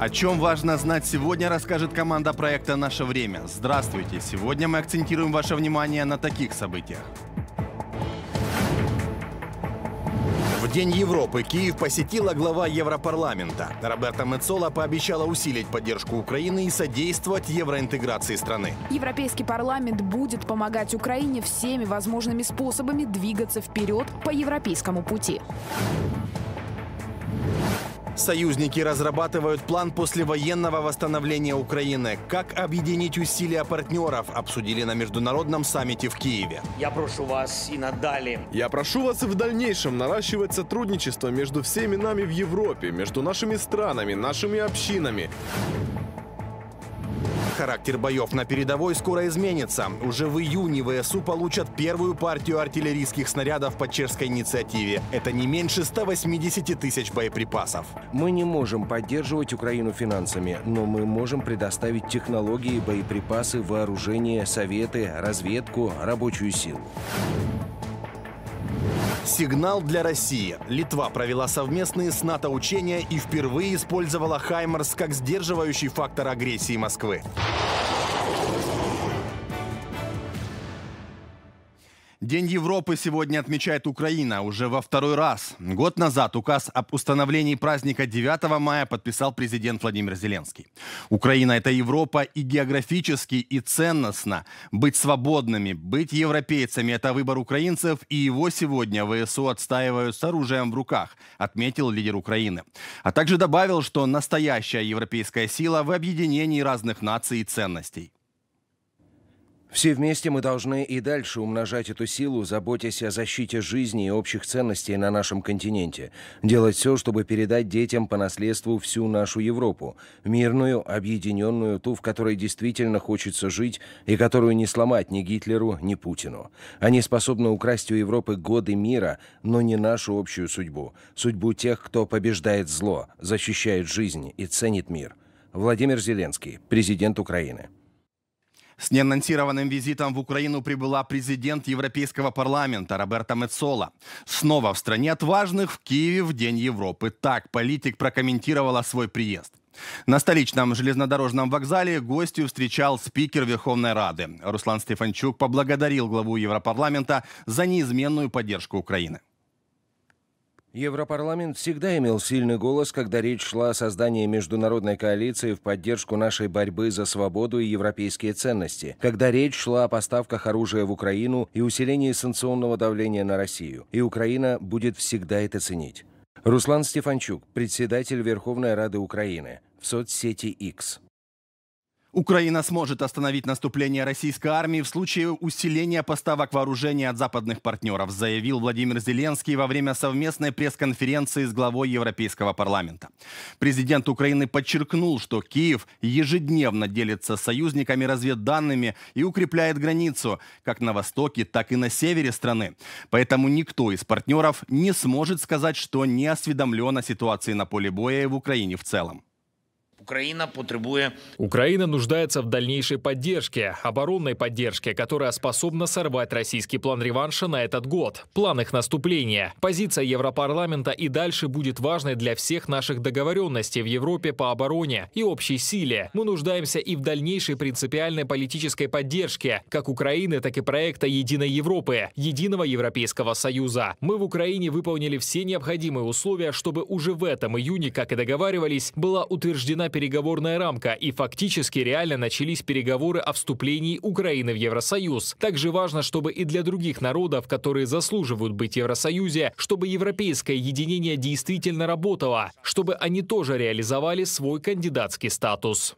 О чем важно знать сегодня, расскажет команда проекта «Наше время». Здравствуйте! Сегодня мы акцентируем ваше внимание на таких событиях. В День Европы Киев посетила глава Европарламента. Роберта Мецола пообещала усилить поддержку Украины и содействовать евроинтеграции страны. Европейский парламент будет помогать Украине всеми возможными способами двигаться вперед по европейскому пути. Союзники разрабатывают план послевоенного восстановления Украины. Как объединить усилия партнеров, обсудили на международном саммите в Киеве. Я прошу вас и надали. Я прошу вас и в дальнейшем наращивать сотрудничество между всеми нами в Европе, между нашими странами, нашими общинами. Характер боев на передовой скоро изменится. Уже в июне ВСУ получат первую партию артиллерийских снарядов по чешской инициативе. Это не меньше 180 тысяч боеприпасов. Мы не можем поддерживать Украину финансами, но мы можем предоставить технологии, боеприпасы, вооружение, советы, разведку, рабочую силу. Сигнал для России. Литва провела совместные с НАТО учения и впервые использовала «Хаймарс» как сдерживающий фактор агрессии Москвы. День Европы сегодня отмечает Украина уже во второй раз. Год назад указ об установлении праздника 9 мая подписал президент Владимир Зеленский. Украина – это Европа и географически, и ценностно. Быть свободными, быть европейцами – это выбор украинцев, и его сегодня ВСУ отстаивают с оружием в руках, отметил лидер Украины. А также добавил, что настоящая европейская сила в объединении разных наций и ценностей. Все вместе мы должны и дальше умножать эту силу, заботясь о защите жизни и общих ценностей на нашем континенте. Делать все, чтобы передать детям по наследству всю нашу Европу. Мирную, объединенную, ту, в которой действительно хочется жить и которую не сломать ни Гитлеру, ни Путину. Они способны украсть у Европы годы мира, но не нашу общую судьбу. Судьбу тех, кто побеждает зло, защищает жизнь и ценит мир. Владимир Зеленский, президент Украины. С неанонсированным визитом в Украину прибыла президент Европейского парламента Роберта Мецола. Снова в стране отважных в Киеве в День Европы. Так политик прокомментировала свой приезд. На столичном железнодорожном вокзале гостью встречал спикер Верховной Рады. Руслан Стефанчук поблагодарил главу Европарламента за неизменную поддержку Украины. Европарламент всегда имел сильный голос, когда речь шла о создании международной коалиции в поддержку нашей борьбы за свободу и европейские ценности, когда речь шла о поставках оружия в Украину и усилении санкционного давления на Россию. И Украина будет всегда это ценить. Руслан Стефанчук, председатель Верховной Рады Украины в соцсети X. Украина сможет остановить наступление российской армии в случае усиления поставок вооружения от западных партнеров, заявил Владимир Зеленский во время совместной пресс-конференции с главой Европейского парламента. Президент Украины подчеркнул, что Киев ежедневно делится с союзниками разведданными и укрепляет границу как на востоке, так и на севере страны. Поэтому никто из партнеров не сможет сказать, что не осведомлен о ситуации на поле боя и в Украине в целом. Украина потребует... Украина нуждается в дальнейшей поддержке, оборонной поддержке, которая способна сорвать российский план реванша на этот год, план их наступления. Позиция Европарламента и дальше будет важной для всех наших договоренностей в Европе по обороне и общей силе. Мы нуждаемся и в дальнейшей принципиальной политической поддержке, как Украины, так и проекта «Единой Европы», «Единого Европейского Союза». Мы в Украине выполнили все необходимые условия, чтобы уже в этом июне, как и договаривались, была утверждена переговорная рамка, и фактически реально начались переговоры о вступлении Украины в Евросоюз. Также важно, чтобы и для других народов, которые заслуживают быть в Евросоюзе, чтобы европейское единение действительно работало, чтобы они тоже реализовали свой кандидатский статус.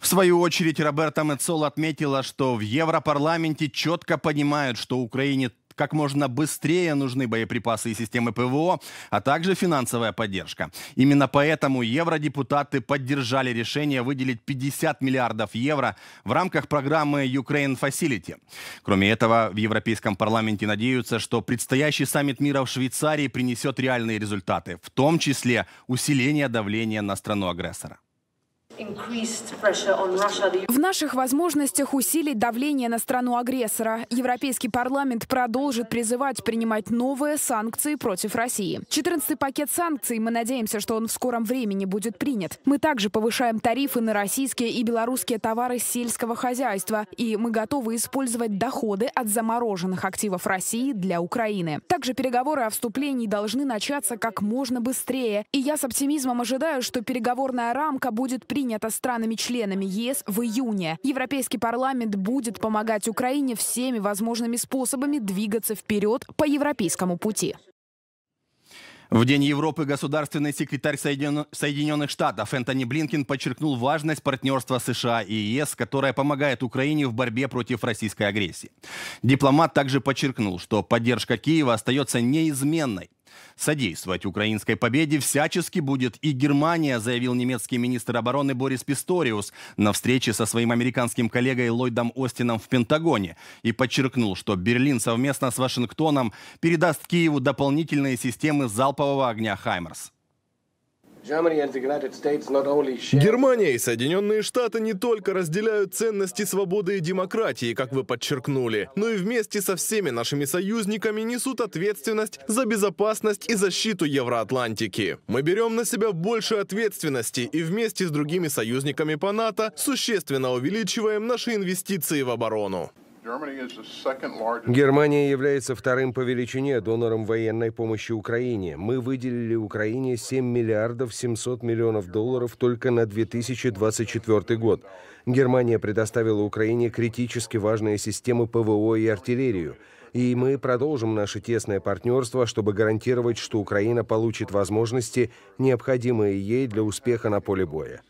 В свою очередь, Роберта Мецол отметила, что в Европарламенте четко понимают, что Украине как можно быстрее нужны боеприпасы и системы ПВО, а также финансовая поддержка. Именно поэтому евродепутаты поддержали решение выделить 50 миллиардов евро в рамках программы Ukraine Facility. Кроме этого, в Европейском парламенте надеются, что предстоящий саммит мира в Швейцарии принесет реальные результаты, в том числе усиление давления на страну-агрессора. В наших возможностях усилить давление на страну-агрессора. Европейский парламент продолжит призывать принимать новые санкции против России. 14-й пакет санкций, мы надеемся, что он в скором времени будет принят. Мы также повышаем тарифы на российские и белорусские товары сельского хозяйства. И мы готовы использовать доходы от замороженных активов России для Украины. Также переговоры о вступлении должны начаться как можно быстрее. И я с оптимизмом ожидаю, что переговорная рамка будет принята принято странами-членами ЕС в июне. Европейский парламент будет помогать Украине всеми возможными способами двигаться вперед по европейскому пути. В День Европы государственный секретарь Соединен... Соединенных Штатов Энтони Блинкин подчеркнул важность партнерства США и ЕС, которое помогает Украине в борьбе против российской агрессии. Дипломат также подчеркнул, что поддержка Киева остается неизменной. Содействовать украинской победе всячески будет и Германия, заявил немецкий министр обороны Борис Писториус на встрече со своим американским коллегой Ллойдом Остином в Пентагоне и подчеркнул, что Берлин совместно с Вашингтоном передаст Киеву дополнительные системы залпового огня «Хаймерс». Германия и Соединенные Штаты не только разделяют ценности свободы и демократии, как вы подчеркнули, но и вместе со всеми нашими союзниками несут ответственность за безопасность и защиту Евроатлантики. Мы берем на себя больше ответственности и вместе с другими союзниками по НАТО существенно увеличиваем наши инвестиции в оборону. Германия является вторым по величине донором военной помощи Украине. Мы выделили Украине 7 миллиардов 700 миллионов долларов только на 2024 год. Германия предоставила Украине критически важные системы ПВО и артиллерию. И мы продолжим наше тесное партнерство, чтобы гарантировать, что Украина получит возможности, необходимые ей для успеха на поле боя.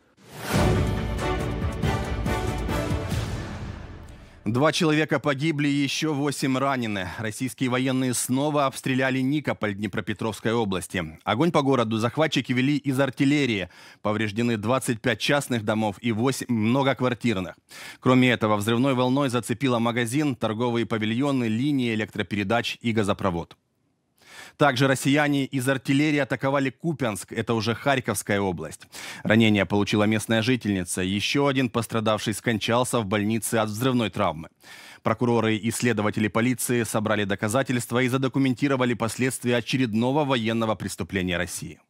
Два человека погибли, еще восемь ранены. Российские военные снова обстреляли Никополь Днепропетровской области. Огонь по городу захватчики вели из артиллерии. Повреждены 25 частных домов и 8 многоквартирных. Кроме этого, взрывной волной зацепило магазин, торговые павильоны, линии электропередач и газопровод. Также россияне из артиллерии атаковали Купянск, это уже Харьковская область. Ранение получила местная жительница. Еще один пострадавший скончался в больнице от взрывной травмы. Прокуроры и следователи полиции собрали доказательства и задокументировали последствия очередного военного преступления России.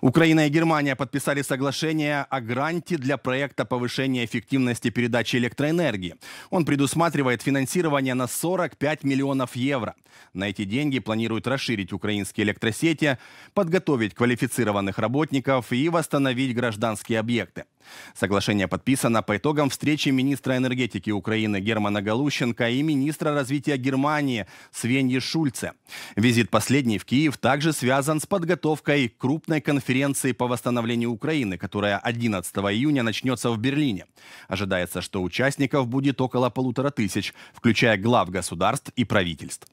Украина и Германия подписали соглашение о гранте для проекта повышения эффективности передачи электроэнергии. Он предусматривает финансирование на 45 миллионов евро. На эти деньги планируют расширить украинские электросети, подготовить квалифицированных работников и восстановить гражданские объекты. Соглашение подписано по итогам встречи министра энергетики Украины Германа Галущенко и министра развития Германии Свеньи Шульце. Визит последний в Киев также связан с подготовкой крупной конференции конференции по восстановлению Украины, которая 11 июня начнется в Берлине. Ожидается, что участников будет около полутора тысяч, включая глав государств и правительств.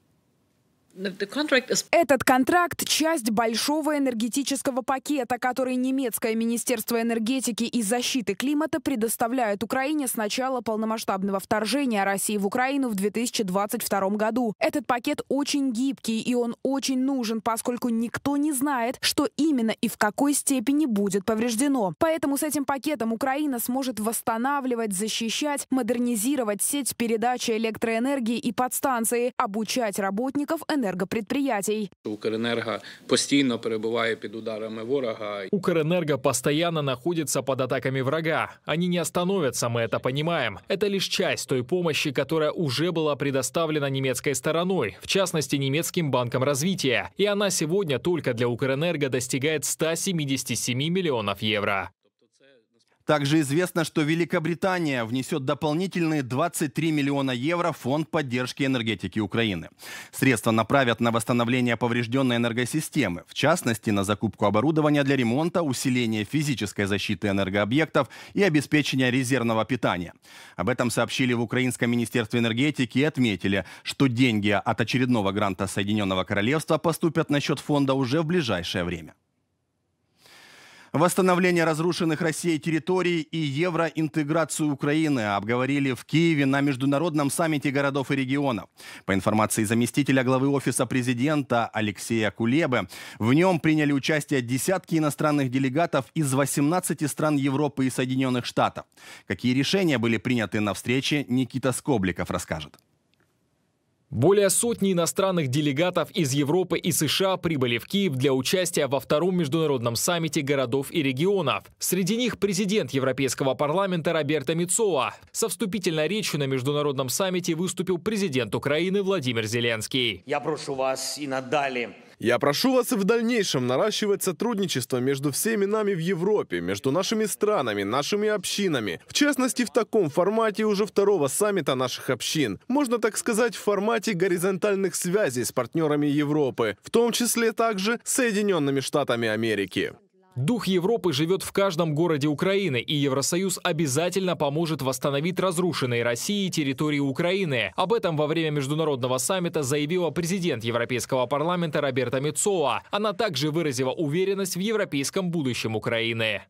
Этот контракт – часть большого энергетического пакета, который немецкое Министерство энергетики и защиты климата предоставляет Украине с начала полномасштабного вторжения России в Украину в 2022 году. Этот пакет очень гибкий, и он очень нужен, поскольку никто не знает, что именно и в какой степени будет повреждено. Поэтому с этим пакетом Украина сможет восстанавливать, защищать, модернизировать сеть передачи электроэнергии и подстанции, обучать работников энергетики енергопредприятий. Укрэнерго постоянно перебуває под ударами врага. Укрэнерго постоянно находится под атаками врага. Они не остановятся, мы это понимаем. Это лишь часть той помощи, которая уже была предоставлена немецкой стороной, в частности немецким банком развития. И она сегодня только для Укрэнерго достигает 177 миллионов евро. Также известно, что Великобритания внесет дополнительные 23 миллиона евро в фонд поддержки энергетики Украины. Средства направят на восстановление поврежденной энергосистемы, в частности, на закупку оборудования для ремонта, усиление физической защиты энергообъектов и обеспечение резервного питания. Об этом сообщили в Украинском министерстве энергетики и отметили, что деньги от очередного гранта Соединенного Королевства поступят на счет фонда уже в ближайшее время восстановление разрушенных Россией территорий и евроинтеграцию Украины обговорили в Киеве на международном саммите городов и регионов. По информации заместителя главы Офиса президента Алексея Кулебы, в нем приняли участие десятки иностранных делегатов из 18 стран Европы и Соединенных Штатов. Какие решения были приняты на встрече, Никита Скобликов расскажет. Более сотни иностранных делегатов из Европы и США прибыли в Киев для участия во втором международном саммите городов и регионов. Среди них президент Европейского парламента Роберто Мицоа. Со вступительной речью на международном саммите выступил президент Украины Владимир Зеленский. Я прошу вас и надали я прошу вас и в дальнейшем наращивать сотрудничество между всеми нами в Европе, между нашими странами, нашими общинами. В частности, в таком формате уже второго саммита наших общин. Можно так сказать, в формате горизонтальных связей с партнерами Европы, в том числе также Соединенными Штатами Америки. Дух Европы живет в каждом городе Украины, и Евросоюз обязательно поможет восстановить разрушенные Россией территории Украины. Об этом во время международного саммита заявила президент Европейского парламента Роберта Мецоа. Она также выразила уверенность в европейском будущем Украины.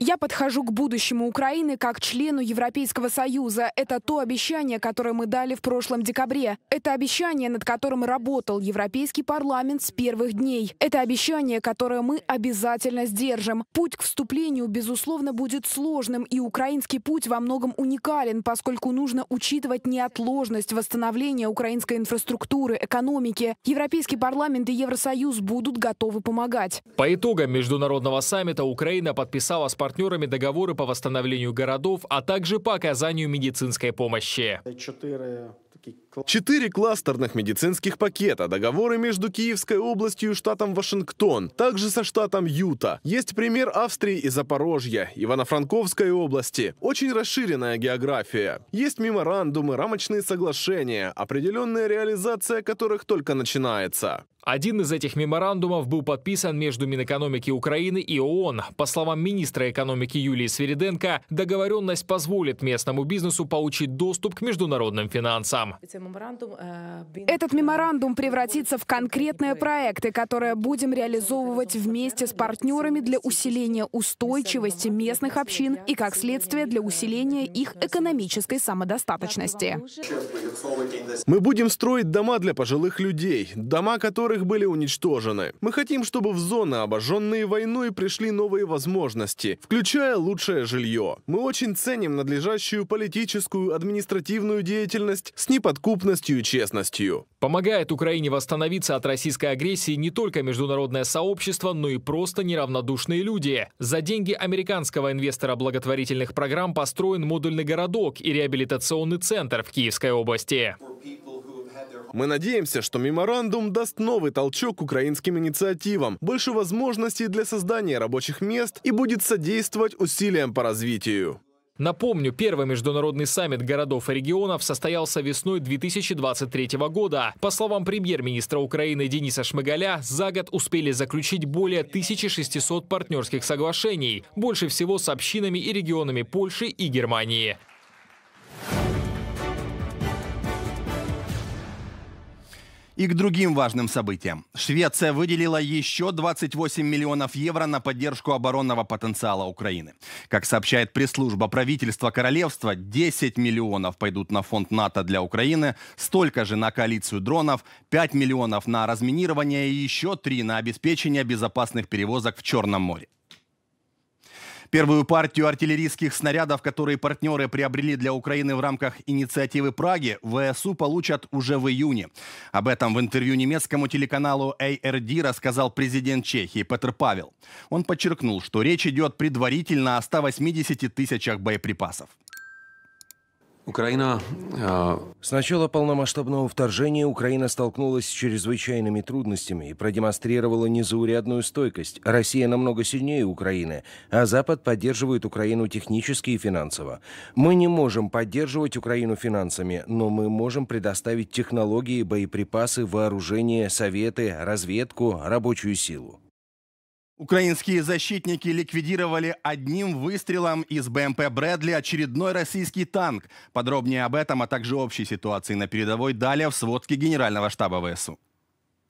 Я подхожу к будущему Украины как члену Европейского Союза. Это то обещание, которое мы дали в прошлом декабре. Это обещание, над которым работал Европейский парламент с первых дней. Это обещание, которое которое мы обязательно сдержим. Путь к вступлению, безусловно, будет сложным, и украинский путь во многом уникален, поскольку нужно учитывать неотложность восстановления украинской инфраструктуры, экономики. Европейский парламент и Евросоюз будут готовы помогать. По итогам международного саммита Украина подписала с партнерами договоры по восстановлению городов, а также по оказанию медицинской помощи. Четыре такие Четыре кластерных медицинских пакета, договоры между Киевской областью и штатом Вашингтон, также со штатом Юта. Есть пример Австрии и Запорожья, Ивано-Франковской области. Очень расширенная география. Есть меморандумы, рамочные соглашения, определенная реализация которых только начинается. Один из этих меморандумов был подписан между Минэкономики Украины и ООН. По словам министра экономики Юлии Свериденко, договоренность позволит местному бизнесу получить доступ к международным финансам. Этот меморандум превратится в конкретные проекты, которые будем реализовывать вместе с партнерами для усиления устойчивости местных общин и, как следствие, для усиления их экономической самодостаточности. Мы будем строить дома для пожилых людей, дома которых были уничтожены. Мы хотим, чтобы в зоны, обожженные войной, пришли новые возможности, включая лучшее жилье. Мы очень ценим надлежащую политическую, административную деятельность с неподкупной совокупностью и честностью. Помогает Украине восстановиться от российской агрессии не только международное сообщество, но и просто неравнодушные люди. За деньги американского инвестора благотворительных программ построен модульный городок и реабилитационный центр в Киевской области. Мы надеемся, что меморандум даст новый толчок украинским инициативам, больше возможностей для создания рабочих мест и будет содействовать усилиям по развитию. Напомню, первый международный саммит городов и регионов состоялся весной 2023 года. По словам премьер-министра Украины Дениса Шмыгаля, за год успели заключить более 1600 партнерских соглашений, больше всего с общинами и регионами Польши и Германии. И к другим важным событиям. Швеция выделила еще 28 миллионов евро на поддержку оборонного потенциала Украины. Как сообщает пресс-служба правительства королевства, 10 миллионов пойдут на фонд НАТО для Украины, столько же на коалицию дронов, 5 миллионов на разминирование и еще 3 на обеспечение безопасных перевозок в Черном море. Первую партию артиллерийских снарядов, которые партнеры приобрели для Украины в рамках инициативы Праги, ВСУ получат уже в июне. Об этом в интервью немецкому телеканалу ARD рассказал президент Чехии Петр Павел. Он подчеркнул, что речь идет предварительно о 180 тысячах боеприпасов. Украина... Э... С начала полномасштабного вторжения Украина столкнулась с чрезвычайными трудностями и продемонстрировала незаурядную стойкость. Россия намного сильнее Украины, а Запад поддерживает Украину технически и финансово. Мы не можем поддерживать Украину финансами, но мы можем предоставить технологии, боеприпасы, вооружение, советы, разведку, рабочую силу. Украинские защитники ликвидировали одним выстрелом из БМП «Брэдли» очередной российский танк. Подробнее об этом, а также общей ситуации на передовой далее в сводке Генерального штаба ВСУ.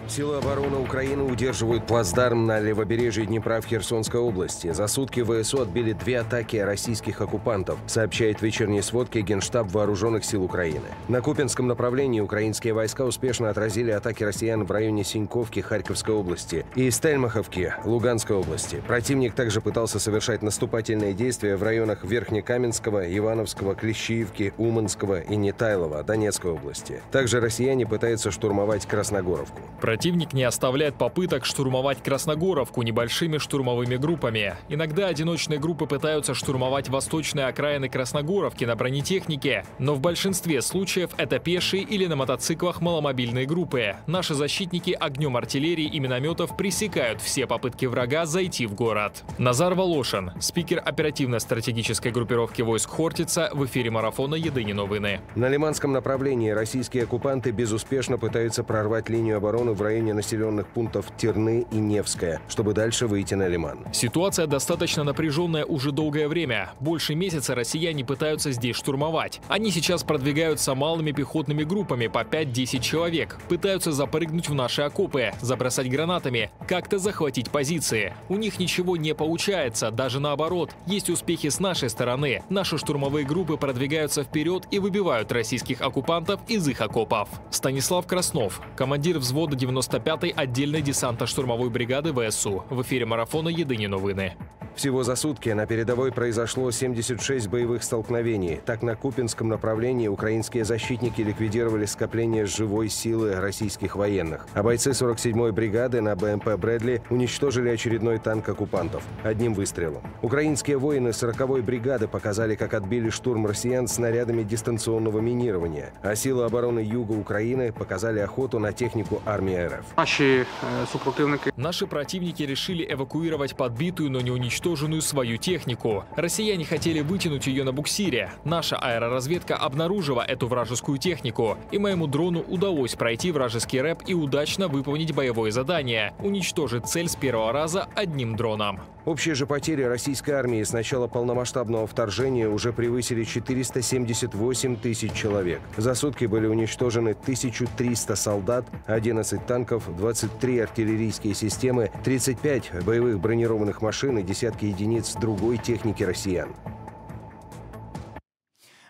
Силы обороны Украины удерживают плацдарм на левобережье Днепра в Херсонской области. За сутки ВСУ отбили две атаки российских оккупантов, сообщает вечерние сводки Генштаб Вооруженных сил Украины. На Купинском направлении украинские войска успешно отразили атаки россиян в районе Синьковки Харьковской области и Стельмаховки Луганской области. Противник также пытался совершать наступательные действия в районах Верхнекаменского, Ивановского, Клещиевки, Уманского и Нетайлова Донецкой области. Также россияне пытаются штурмовать Красногоровку. Противник не оставляет попыток штурмовать Красногоровку небольшими штурмовыми группами. Иногда одиночные группы пытаются штурмовать восточные окраины Красногоровки на бронетехнике, но в большинстве случаев это пешие или на мотоциклах маломобильные группы. Наши защитники огнем артиллерии и минометов пресекают все попытки врага зайти в город. Назар Волошин, спикер оперативно-стратегической группировки войск Хортица в эфире марафона «Едыни новины». На Лиманском направлении российские оккупанты безуспешно пытаются прорвать линию обороны в районе населенных пунктов Терны и Невская, чтобы дальше выйти на Лиман. Ситуация достаточно напряженная уже долгое время. Больше месяца россияне пытаются здесь штурмовать. Они сейчас продвигаются малыми пехотными группами по 5-10 человек, пытаются запрыгнуть в наши окопы, забросать гранатами, как-то захватить позиции. У них ничего не получается, даже наоборот. Есть успехи с нашей стороны. Наши штурмовые группы продвигаются вперед и выбивают российских оккупантов из их окопов. Станислав Краснов, командир взвода 95-й отдельной десанта штурмовой бригады ВСУ. В ефірі марафону Єдині Новины. Всего за сутки на передовой произошло 76 боевых столкновений. Так, на Купинском направлении украинские защитники ликвидировали скопление живой силы российских военных. А бойцы 47-й бригады на БМП «Брэдли» уничтожили очередной танк оккупантов. Одним выстрелом. Украинские воины 40-й бригады показали, как отбили штурм россиян снарядами дистанционного минирования. А силы обороны юга Украины показали охоту на технику армии РФ. Наши, э, супротивники... Наши противники решили эвакуировать подбитую, но не уничтоженную уничтоженную свою технику. Россияне хотели вытянуть ее на буксире. Наша аэроразведка обнаружила эту вражескую технику, и моему дрону удалось пройти вражеский рэп и удачно выполнить боевое задание – уничтожить цель с первого раза одним дроном. Общие же потери российской армии с начала полномасштабного вторжения уже превысили 478 тысяч человек. За сутки были уничтожены 1300 солдат, 11 танков, 23 артиллерийские системы, 35 боевых бронированных машин и десятки десятки единиц другой техники россиян.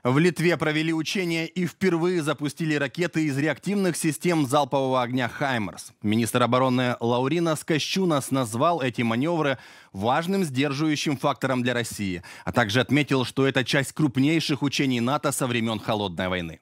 В Литве провели учения и впервые запустили ракеты из реактивных систем залпового огня «Хаймерс». Министр обороны Лаурина Скощунас назвал эти маневры важным сдерживающим фактором для России, а также отметил, что это часть крупнейших учений НАТО со времен Холодной войны.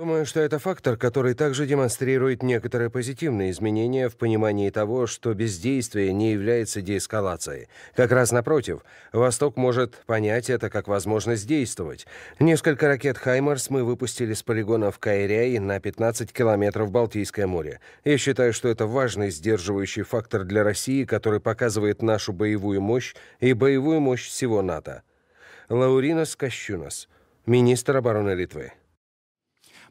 Думаю, что это фактор, который также демонстрирует некоторые позитивные изменения в понимании того, что бездействие не является деэскалацией. Как раз напротив, Восток может понять это как возможность действовать. Несколько ракет «Хаймарс» мы выпустили с полигона в Каиряй на 15 километров Балтийское море. Я считаю, что это важный сдерживающий фактор для России, который показывает нашу боевую мощь и боевую мощь всего НАТО. Лауринос Кощунос, министр обороны Литвы.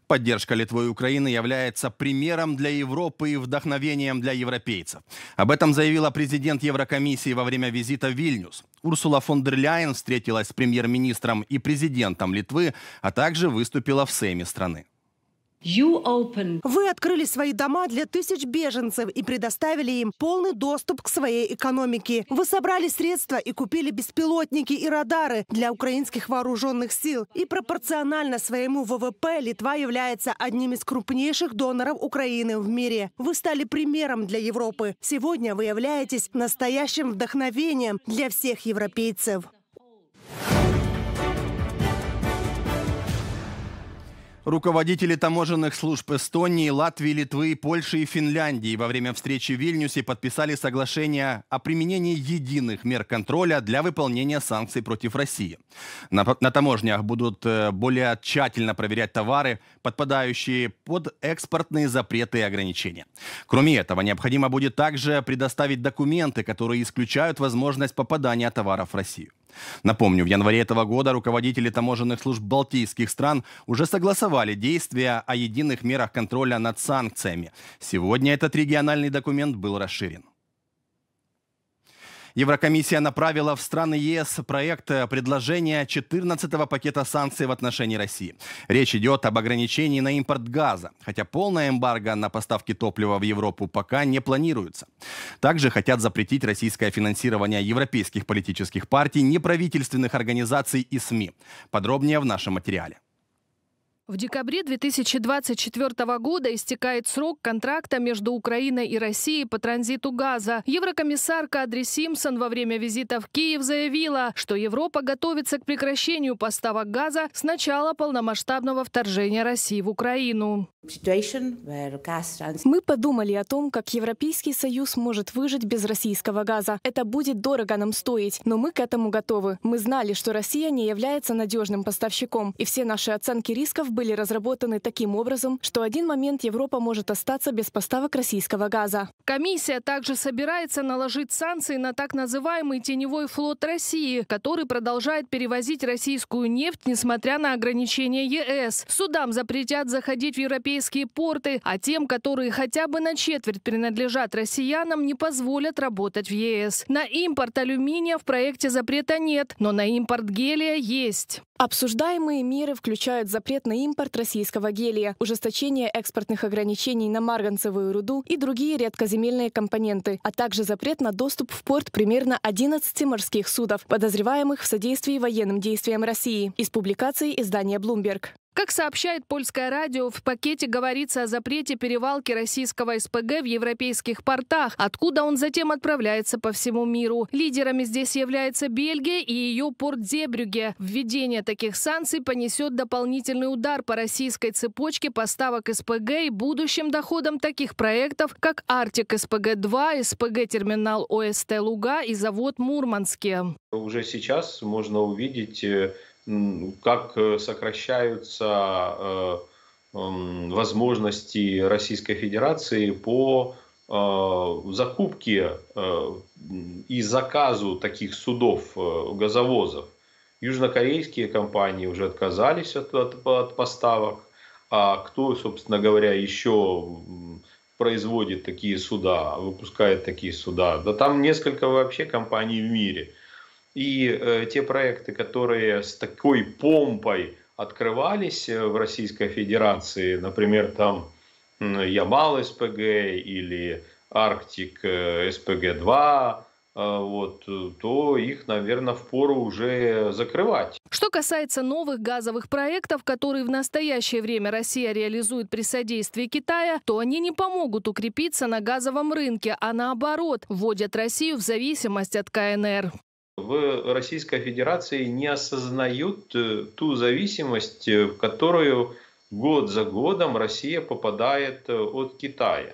Поддержка Литвы и Украины является примером для Европы и вдохновением для европейцев. Об этом заявила президент Еврокомиссии во время визита в Вильнюс. Урсула фон дер Ляйен встретилась с премьер-министром и президентом Литвы, а также выступила в Сейме страны. Вы открыли свои дома для тысяч беженцев и предоставили им полный доступ к своей экономике. Вы собрали средства и купили беспилотники и радары для украинских вооруженных сил. И пропорционально своему ВВП Литва является одним из крупнейших доноров Украины в мире. Вы стали примером для Европы. Сегодня вы являетесь настоящим вдохновением для всех европейцев. Руководители таможенных служб Эстонии, Латвии, Литвы, Польши и Финляндии во время встречи в Вильнюсе подписали соглашение о применении единых мер контроля для выполнения санкций против России. На, на таможнях будут э, более тщательно проверять товары, подпадающие под экспортные запреты и ограничения. Кроме этого, необходимо будет также предоставить документы, которые исключают возможность попадания товаров в Россию. Напомню, в январе этого года руководители таможенных служб балтийских стран уже согласовали действия о единых мерах контроля над санкциями. Сегодня этот региональный документ был расширен. Еврокомиссия направила в страны ЕС проект э, предложения 14-го пакета санкций в отношении России. Речь идет об ограничении на импорт газа, хотя полная эмбарго на поставки топлива в Европу пока не планируется. Также хотят запретить российское финансирование европейских политических партий, неправительственных организаций и СМИ. Подробнее в нашем материале. В декабре 2024 года истекает срок контракта между Украиной и Россией по транзиту газа. Еврокомиссар Кадри Симпсон во время визита в Киев заявила, что Европа готовится к прекращению поставок газа с начала полномасштабного вторжения России в Украину. Мы подумали о том, как Европейский Союз может выжить без российского газа. Это будет дорого нам стоить, но мы к этому готовы. Мы знали, что Россия не является надежным поставщиком, и все наши оценки рисков были разработаны таким образом, что один момент Европа может остаться без поставок российского газа. Комиссия также собирается наложить санкции на так называемый теневой флот России, который продолжает перевозить российскую нефть, несмотря на ограничения ЕС. Судам запретят заходить в европейские порты, а тем, которые хотя бы на четверть принадлежат россиянам, не позволят работать в ЕС. На импорт алюминия в проекте запрета нет, но на импорт гелия есть. Обсуждаемые меры включают запрет на импорт российского гелия, ужесточение экспортных ограничений на марганцевую руду и другие редкоземельные компоненты, а также запрет на доступ в порт примерно 11 морских судов, подозреваемых в содействии военным действиям России, из публикации издания Bloomberg. Как сообщает польское радио, в пакете говорится о запрете перевалки российского СПГ в европейских портах, откуда он затем отправляется по всему миру. Лидерами здесь является Бельгия и ее порт Дебрюге. Введение таких санкций понесет дополнительный удар по российской цепочке поставок СПГ и будущим доходам таких проектов, как «Артик СПГ-2», «СПГ-терминал ОСТ Луга» и завод «Мурманске». Уже сейчас можно увидеть э, как э, сокращаются э, возможности Российской Федерации по э, закупке и заказу таких судов, газовозов. Южнокорейские компании уже отказались от, от, от поставок, а кто, собственно говоря, еще производит такие суда, выпускает такие суда? Да там несколько вообще компаний в мире – и э, те проекты, которые с такой помпой открывались э, в Российской Федерации, например, там Ямал СПГ или Арктик э, СПГ-2, э, вот, то их, наверное, в пору уже закрывать. Что касается новых газовых проектов, которые в настоящее время Россия реализует при содействии Китая, то они не помогут укрепиться на газовом рынке, а наоборот, вводят Россию в зависимость от КНР в Российской Федерации не осознают э, ту зависимость, э, в которую год за годом Россия попадает э, от Китая.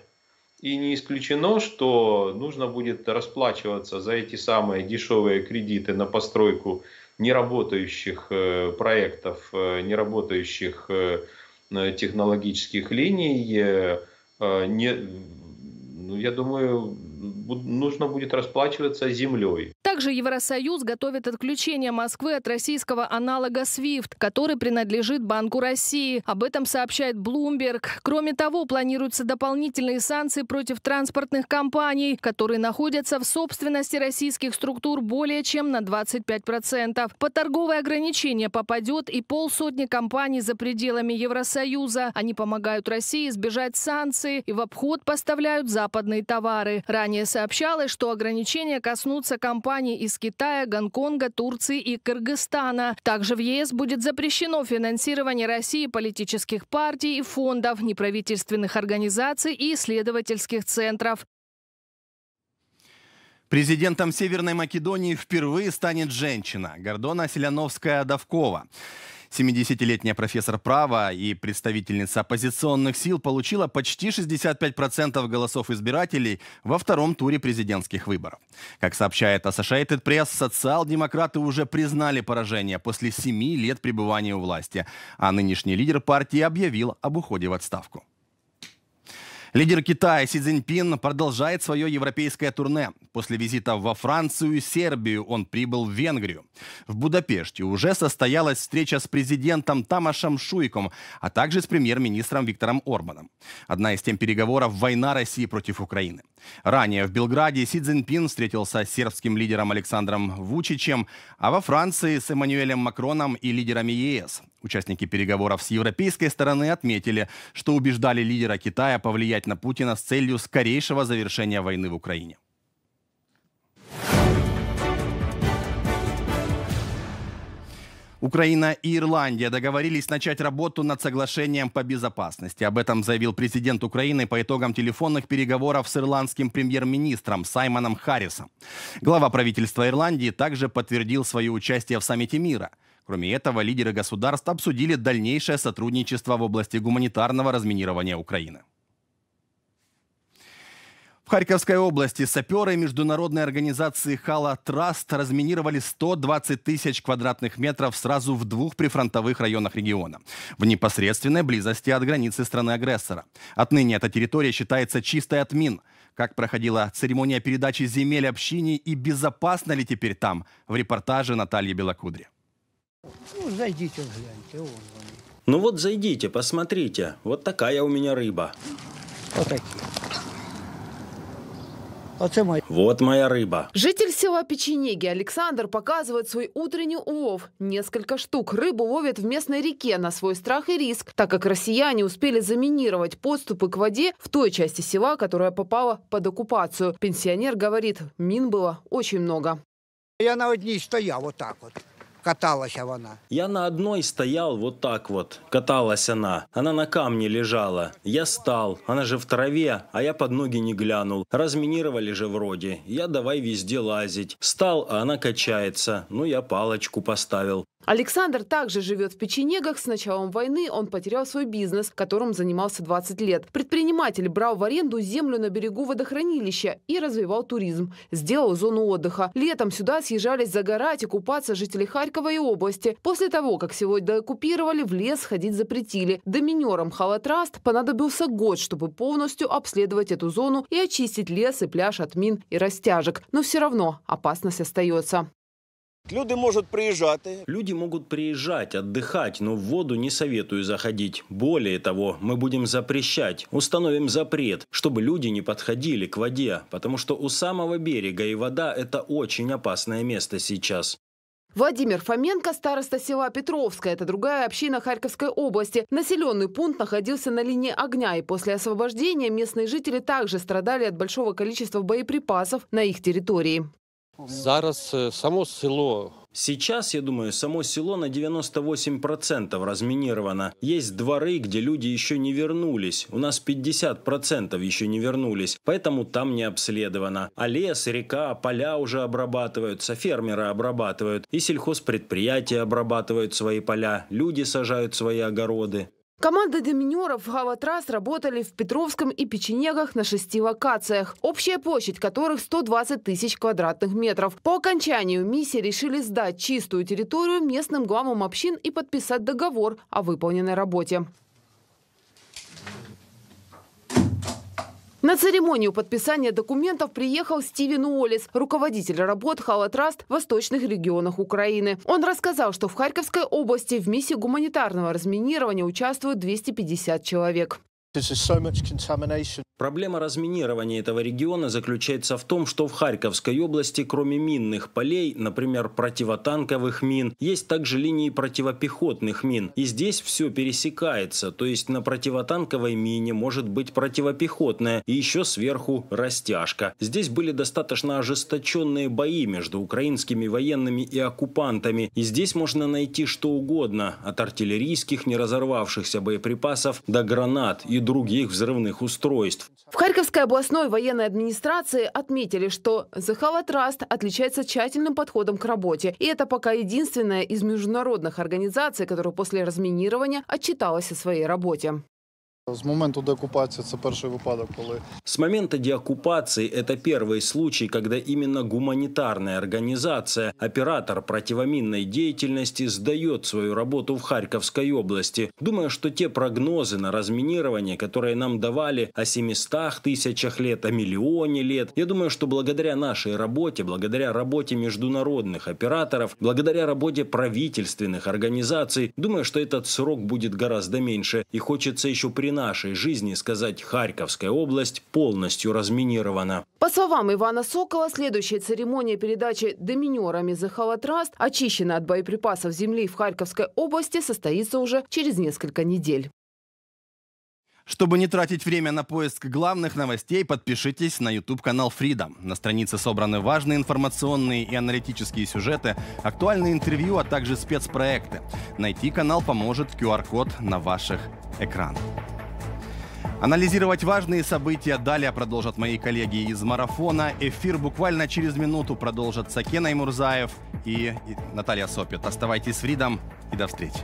И не исключено, что нужно будет расплачиваться за эти самые дешевые кредиты на постройку неработающих проектов, неработающих технологических линий. Не, ну, я думаю, нужно будет расплачиваться землей. Также Евросоюз готовит отключение Москвы от российского аналога SWIFT, который принадлежит Банку России. Об этом сообщает Bloomberg. Кроме того, планируются дополнительные санкции против транспортных компаний, которые находятся в собственности российских структур более чем на 25%. По торговое ограничение попадет и полсотни компаний за пределами Евросоюза. Они помогают России избежать санкций и в обход поставляют западные товары. Ранее сообщалось, что ограничения коснутся компаний из Китая, Гонконга, Турции и Кыргызстана. Также в ЕС будет запрещено финансирование России политических партий и фондов, неправительственных организаций и исследовательских центров. Президентом Северной Македонии впервые станет женщина – Гордона Селяновская-Давкова. 70-летняя профессор права и представительница оппозиционных сил получила почти 65% голосов избирателей во втором туре президентских выборов. Как сообщает Associated Press, социал-демократы уже признали поражение после 7 лет пребывания у власти, а нынешний лидер партии объявил об уходе в отставку. Лидер Китая Си Цзиньпин продолжает свое европейское турне. После визита во Францию и Сербию он прибыл в Венгрию. В Будапеште уже состоялась встреча с президентом Тамашем Шуйком, а также с премьер-министром Виктором Орбаном. Одна из тем переговоров – война России против Украины. Ранее в Белграде Си Цзиньпин встретился с сербским лидером Александром Вучичем, а во Франции с Эммануэлем Макроном и лидерами ЕС. Участники переговоров с европейской стороны отметили, что убеждали лидера Китая повлиять давить на Путина с целью скорейшего завершения войны в Украине. Украина и Ирландия договорились начать работу над соглашением по безопасности. Об этом заявил президент Украины по итогам телефонных переговоров с ирландским премьер-министром Саймоном Харрисом. Глава правительства Ирландии также подтвердил свое участие в саммите мира. Кроме этого, лидеры государств обсудили дальнейшее сотрудничество в области гуманитарного разминирования Украины. В Харьковской области саперы международной организации «Хала Траст» разминировали 120 тысяч квадратных метров сразу в двух прифронтовых районах региона, в непосредственной близости от границы страны-агрессора. Отныне эта территория считается чистой от мин. Как проходила церемония передачи земель общине и безопасно ли теперь там, в репортаже Натальи Белокудри. Ну, зайдите, гляньте, вон, Ну вот зайдите, посмотрите, вот такая у меня рыба. Вот такие. Оце моя. Вот моя рыба. Житель села Печенеги Александр показывает свой утренний улов. Несколько штук. Рыбу ловят в местной реке на свой страх и риск, так как россияне успели заминировать подступы к воде в той части села, которая попала под оккупацию. Пенсионер говорит, мин было очень много. Я на одній вот так вот каталась она. Я на одной стоял вот так вот. Каталась она. Она на камне лежала. Я стал. Она же в траве, а я под ноги не глянул. Разминировали же вроде. Я давай везде лазить. Стал, а она качается. Ну, я палочку поставил. Александр также живет в печенегах. С началом войны он потерял свой бизнес, которым занимался 20 лет. Предприниматель брал в аренду землю на берегу водохранилища и развивал туризм. Сделал зону отдыха. Летом сюда съезжались загорать и купаться жители Харькова и области. После того, как сегодня оккупировали, в лес ходить запретили. Доминерам Халатраст понадобился год, чтобы полностью обследовать эту зону и очистить лес и пляж от мин и растяжек. Но все равно опасность остается. Люди могут приезжать. Люди могут приезжать, отдыхать, но в воду не советую заходить. Более того, мы будем запрещать, установим запрет, чтобы люди не подходили к воде, потому что у самого берега и вода – это очень опасное место сейчас. Владимир Фоменко, староста села Петровска. Это другая община Харьковской области. Населенный пункт находился на линии огня. И после освобождения местные жители также страдали от большого количества боеприпасов на их территории. Зараз э, само село Сейчас, я думаю, само село на 98% разминировано. Есть дворы, где люди еще не вернулись. У нас 50% еще не вернулись, поэтому там не обследовано. А лес, река, поля уже обрабатываются, фермеры обрабатывают, и сельхозпредприятия обрабатывают свои поля, люди сажают свои огороды. Команда деминеров «Гаватрас» работали в Петровском и Печенегах на шести локациях, общая площадь которых 120 тысяч квадратных метров. По окончанию миссии решили сдать чистую территорию местным главам общин и подписать договор о выполненной работе. На церемонию подписания документов приехал Стивен Уоллес, руководитель работ «Халатраст» в восточных регионах Украины. Он рассказал, что в Харьковской области в миссии гуманитарного разминирования участвуют 250 человек. Проблема разминирования этого региона заключается в том, что в Харьковской области, кроме минных полей, например, противотанковых мин, есть также линии противопехотных мин. И здесь все пересекается, то есть на противотанковой мине может быть противопехотная и еще сверху растяжка. Здесь были достаточно ожесточенные бои между украинскими военными и оккупантами, и здесь можно найти что угодно, от артиллерийских не разорвавшихся боеприпасов до гранат и других взрывных устройств. В Харьковской областной военной администрации отметили, что The Hava Trust отличается тщательным подходом к работе. И это пока единственная из международных организаций, которая после разминирования отчиталась о своей работе. С момента деоккупации это первый выпадок, когда... С момента деоккупации это первый случай, когда именно гуманитарная организация, оператор противоминной деятельности, сдает свою работу в Харьковской области. Думаю, что те прогнозы на разминирование, которые нам давали о 700 тысячах лет, о миллионе лет, я думаю, что благодаря нашей работе, благодаря работе международных операторов, благодаря работе правительственных организаций, думаю, что этот срок будет гораздо меньше. И хочется еще приносить нашей жизни сказать, Харьковская область полностью разминирована. По словам Ивана Сокола, следующая церемония передачи доминерами за Hollow Trust, очищена от боеприпасов земли в Харьковской области, состоится уже через несколько недель. Чтобы не тратить время на поиск главных новостей, подпишитесь на YouTube-канал Freedom. На странице собраны важные информационные и аналитические сюжеты, актуальные интервью, а также спецпроекты. Найти канал поможет QR-код на ваших экранах. Анализировать важные события далее продолжат мои коллеги из марафона. Эфир буквально через минуту продолжат Сакена Мурзаев и Наталья Сопет. Оставайтесь с Ридом и до встречи.